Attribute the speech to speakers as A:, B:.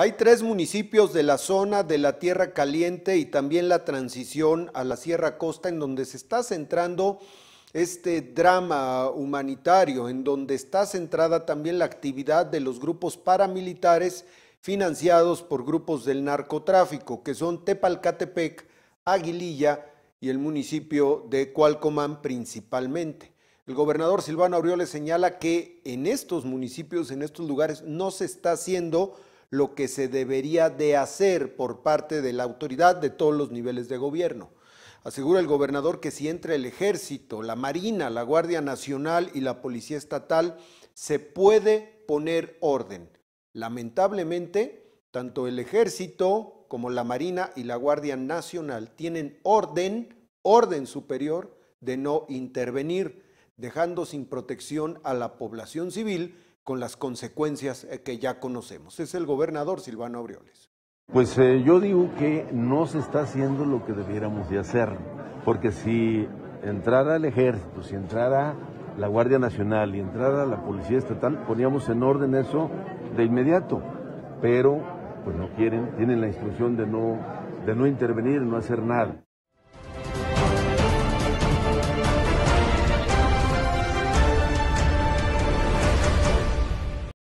A: Hay tres municipios de la zona de la Tierra Caliente y también la transición a la Sierra Costa en donde se está centrando este drama humanitario, en donde está centrada también la actividad de los grupos paramilitares financiados por grupos del narcotráfico, que son Tepalcatepec, Aguililla y el municipio de Cualcomán principalmente. El gobernador Silvano Aureoles señala que en estos municipios, en estos lugares, no se está haciendo lo que se debería de hacer por parte de la autoridad de todos los niveles de gobierno. Asegura el gobernador que si entra el ejército, la marina, la Guardia Nacional y la Policía Estatal, se puede poner orden. Lamentablemente, tanto el ejército como la marina y la Guardia Nacional tienen orden, orden superior de no intervenir, dejando sin protección a la población civil con las consecuencias eh, que ya conocemos. Es el gobernador Silvano Aureoles. Pues eh,
B: yo digo que no se está haciendo lo que debiéramos de hacer, porque si entrara el ejército, si entrara la Guardia Nacional y entrara la Policía Estatal, poníamos en orden eso de inmediato, pero pues no quieren, tienen la instrucción de no, de no intervenir, no hacer nada.